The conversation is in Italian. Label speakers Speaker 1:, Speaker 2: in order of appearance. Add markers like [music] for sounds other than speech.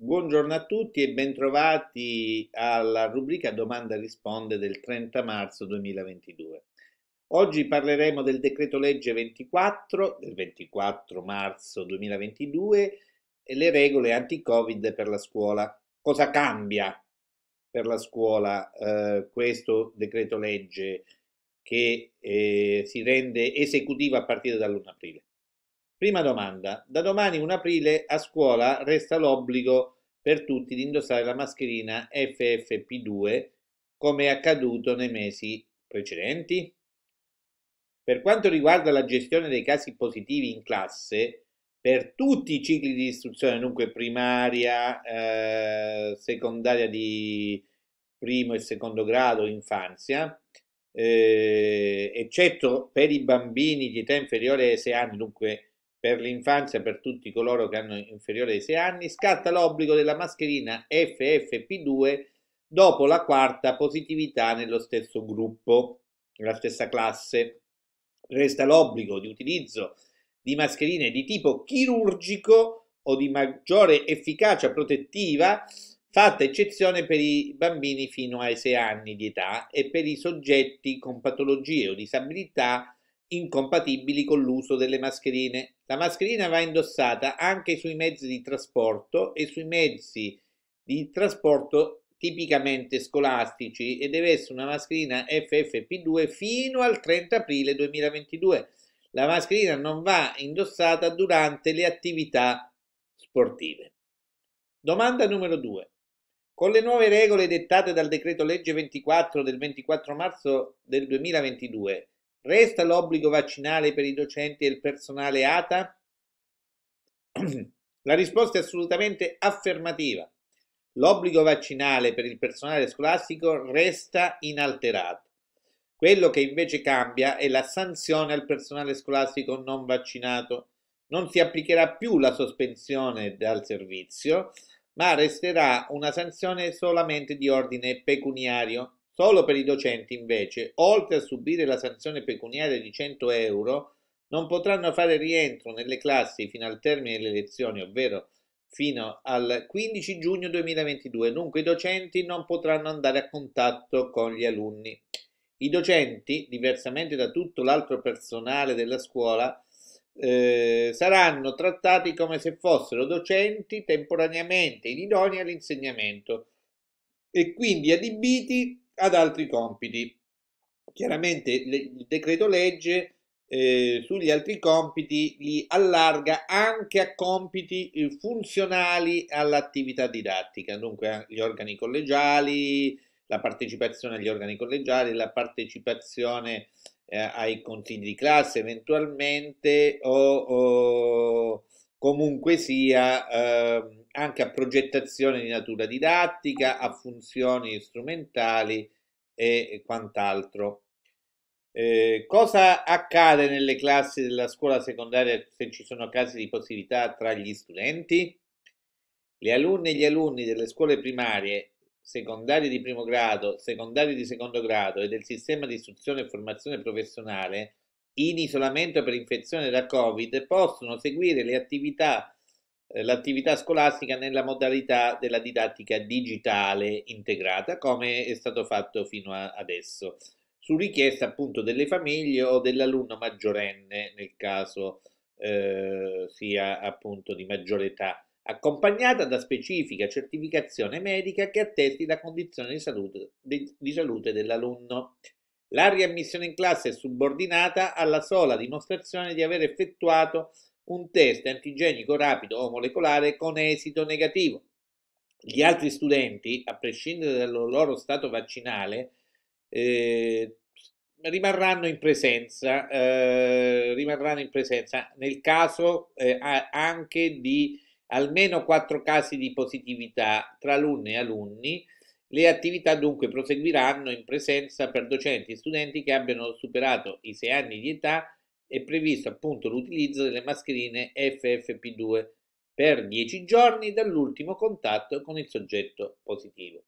Speaker 1: Buongiorno a tutti e bentrovati alla rubrica Domanda risponde del 30 marzo 2022. Oggi parleremo del decreto legge 24 del 24 marzo 2022 e le regole anti-Covid per la scuola. Cosa cambia per la scuola eh, questo decreto legge che eh, si rende esecutivo a partire dall'1 aprile? Prima domanda. Da domani 1 aprile a scuola resta l'obbligo per tutti di indossare la mascherina FFP2 come è accaduto nei mesi precedenti? Per quanto riguarda la gestione dei casi positivi in classe, per tutti i cicli di istruzione, dunque primaria, eh, secondaria di primo e secondo grado, infanzia, eh, eccetto per i bambini di età inferiore ai 6 anni, dunque per l'infanzia per tutti coloro che hanno inferiore ai 6 anni, scatta l'obbligo della mascherina FFP2 dopo la quarta positività nello stesso gruppo, nella stessa classe. Resta l'obbligo di utilizzo di mascherine di tipo chirurgico o di maggiore efficacia protettiva, fatta eccezione per i bambini fino ai 6 anni di età e per i soggetti con patologie o disabilità incompatibili con l'uso delle mascherine. La mascherina va indossata anche sui mezzi di trasporto e sui mezzi di trasporto tipicamente scolastici e deve essere una mascherina FFP2 fino al 30 aprile 2022. La mascherina non va indossata durante le attività sportive. Domanda numero 2. Con le nuove regole dettate dal decreto legge 24 del 24 marzo del 2022, Resta l'obbligo vaccinale per i docenti e il personale ATA? [clears throat] La risposta è assolutamente affermativa. L'obbligo vaccinale per il personale scolastico resta inalterato. Quello che invece cambia è la sanzione al personale scolastico non vaccinato. Non si applicherà più la sospensione dal servizio, ma resterà una sanzione solamente di ordine pecuniario Solo per i docenti, invece, oltre a subire la sanzione pecuniaria di 100 euro, non potranno fare rientro nelle classi fino al termine delle lezioni, ovvero fino al 15 giugno 2022. Dunque i docenti non potranno andare a contatto con gli alunni. I docenti, diversamente da tutto l'altro personale della scuola, eh, saranno trattati come se fossero docenti temporaneamente inidonei all'insegnamento e quindi adibiti ad altri compiti. Chiaramente il decreto legge eh, sugli altri compiti li allarga anche a compiti eh, funzionali all'attività didattica, dunque gli organi collegiali, la partecipazione agli organi collegiali, la partecipazione eh, ai consigli di classe eventualmente o, o comunque sia ehm, anche a progettazione di natura didattica, a funzioni strumentali e quant'altro. Eh, cosa accade nelle classi della scuola secondaria se ci sono casi di positività tra gli studenti? Le alunne e gli alunni delle scuole primarie, secondarie di primo grado, secondarie di secondo grado e del sistema di istruzione e formazione professionale in isolamento per infezione da Covid possono seguire le attività eh, l'attività scolastica nella modalità della didattica digitale integrata, come è stato fatto fino a adesso, su richiesta appunto delle famiglie o dell'alunno maggiorenne, nel caso eh, sia appunto di maggiore età, accompagnata da specifica certificazione medica che attesti la condizione di salute, di, di salute dell'alunno. La riammissione in classe è subordinata alla sola dimostrazione di aver effettuato un test antigenico rapido o molecolare con esito negativo. Gli altri studenti, a prescindere dal loro stato vaccinale, eh, rimarranno, in presenza, eh, rimarranno in presenza, nel caso eh, anche di almeno quattro casi di positività tra alunni e alunni. Le attività dunque proseguiranno in presenza per docenti e studenti che abbiano superato i sei anni di età è previsto appunto l'utilizzo delle mascherine FFP2 per 10 giorni dall'ultimo contatto con il soggetto positivo.